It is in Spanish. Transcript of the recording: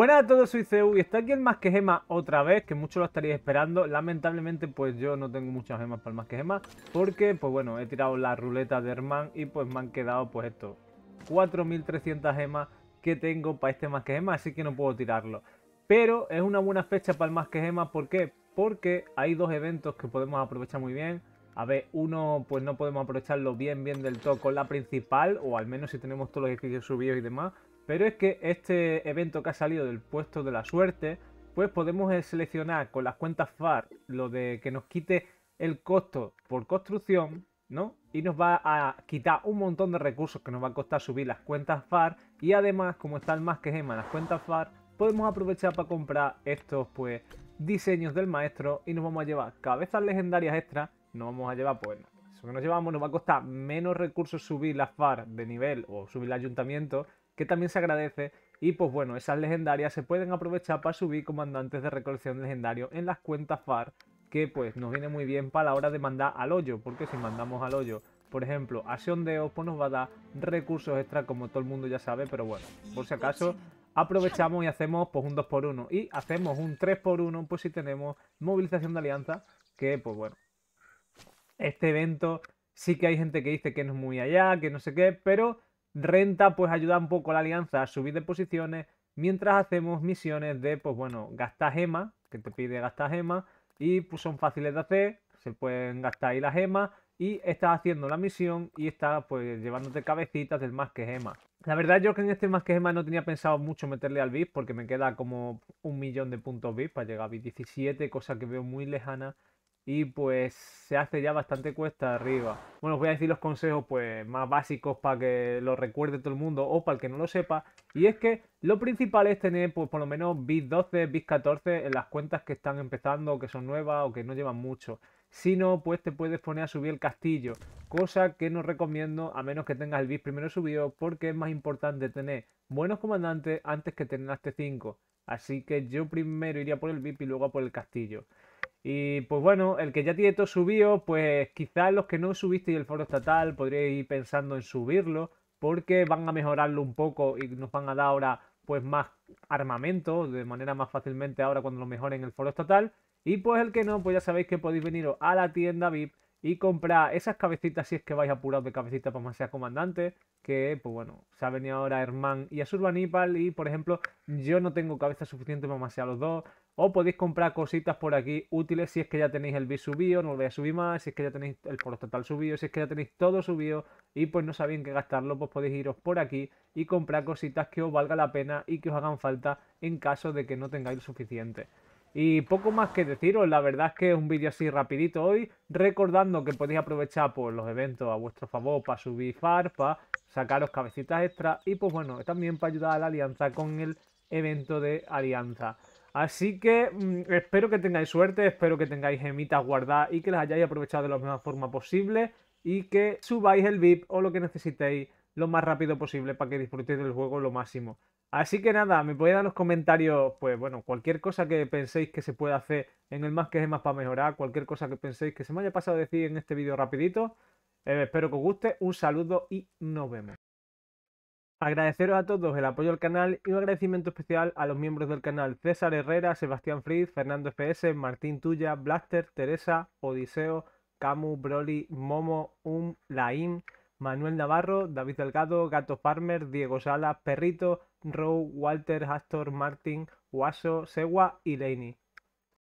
Buenas a todos, soy Ceu y está aquí el Más que Gema otra vez, que mucho lo estaréis esperando. Lamentablemente, pues yo no tengo muchas gemas para el Más que Gema, porque, pues bueno, he tirado la ruleta de Herman y pues me han quedado, pues esto, 4.300 gemas que tengo para este Más que Gema, así que no puedo tirarlo. Pero es una buena fecha para el Más que Gema, ¿por qué? Porque hay dos eventos que podemos aprovechar muy bien. A ver, uno pues no podemos aprovecharlo bien bien del todo con la principal, o al menos si tenemos todos los ejercicios subidos y demás, pero es que este evento que ha salido del puesto de la suerte, pues podemos seleccionar con las cuentas FAR lo de que nos quite el costo por construcción, ¿no? Y nos va a quitar un montón de recursos que nos va a costar subir las cuentas FAR. Y además, como están más que gemas las cuentas FAR, podemos aprovechar para comprar estos, pues, diseños del maestro y nos vamos a llevar cabezas legendarias extra. Nos vamos a llevar, pues, eso que nos llevamos nos va a costar menos recursos subir las FAR de nivel o subir el ayuntamiento que también se agradece. Y pues bueno, esas legendarias se pueden aprovechar para subir comandantes de recolección legendario en las cuentas FAR, que pues nos viene muy bien para la hora de mandar al hoyo, porque si mandamos al hoyo, por ejemplo, a de pues nos va a dar recursos extra como todo el mundo ya sabe, pero bueno, por si acaso aprovechamos y hacemos pues un 2x1 y hacemos un 3x1 pues si tenemos movilización de alianza, que pues bueno, este evento sí que hay gente que dice que no es muy allá, que no sé qué, pero renta pues ayuda un poco a la alianza a subir de posiciones mientras hacemos misiones de, pues bueno, gastar gemas, que te pide gastar gemas, y pues son fáciles de hacer, se pueden gastar ahí las gemas, y estás haciendo la misión y estás pues llevándote cabecitas del más que gema. La verdad yo que en este más que gema no tenía pensado mucho meterle al VIP, porque me queda como un millón de puntos VIP para llegar a VIP 17, cosa que veo muy lejana, y pues se hace ya bastante cuesta arriba. Bueno, os voy a decir los consejos pues más básicos para que lo recuerde todo el mundo o para el que no lo sepa. Y es que lo principal es tener pues por lo menos BIS 12, BIS 14 en las cuentas que están empezando, o que son nuevas o que no llevan mucho. Si no, pues te puedes poner a subir el castillo, cosa que no recomiendo a menos que tengas el BIS primero subido porque es más importante tener buenos comandantes antes que tener hasta 5. Así que yo primero iría por el VIP y luego por el castillo. Y pues bueno, el que ya tiene todo subido, pues quizás los que no subisteis el foro estatal Podréis ir pensando en subirlo, porque van a mejorarlo un poco y nos van a dar ahora pues más armamento de manera más fácilmente ahora cuando lo mejoren el foro estatal. Y pues el que no, pues ya sabéis que podéis veniros a la tienda VIP y comprar esas cabecitas si es que vais apurados de cabecitas para más comandante. Que, pues bueno, se ha venido ahora Herman y a Y por ejemplo, yo no tengo cabeza suficiente para sea los dos. O podéis comprar cositas por aquí útiles si es que ya tenéis el bit subido, no lo voy a subir más, si es que ya tenéis el por total subido, si es que ya tenéis todo subido y pues no sabéis en qué gastarlo, pues podéis iros por aquí y comprar cositas que os valga la pena y que os hagan falta en caso de que no tengáis lo suficiente. Y poco más que deciros, la verdad es que es un vídeo así rapidito hoy, recordando que podéis aprovechar pues, los eventos a vuestro favor para subir far, para sacaros cabecitas extra y pues bueno, también para ayudar a la alianza con el evento de alianza. Así que mm, espero que tengáis suerte, espero que tengáis gemitas guardadas y que las hayáis aprovechado de la mejor forma posible y que subáis el VIP o lo que necesitéis lo más rápido posible para que disfrutéis del juego lo máximo. Así que nada, me podéis dar en los comentarios, pues bueno, cualquier cosa que penséis que se pueda hacer en el más que es más para mejorar, cualquier cosa que penséis que se me haya pasado a decir en este vídeo rapidito. Eh, espero que os guste, un saludo y nos vemos. Agradeceros a todos el apoyo al canal y un agradecimiento especial a los miembros del canal César Herrera, Sebastián Fritz, Fernando FS, Martín Tuya, Blaster, Teresa, Odiseo, Camu, Broly, Momo, Um, Laim, Manuel Navarro, David Delgado, Gato Farmer, Diego Sala, Perrito, Row, Walter, Astor, Martín, Guaso, Segua y Leini.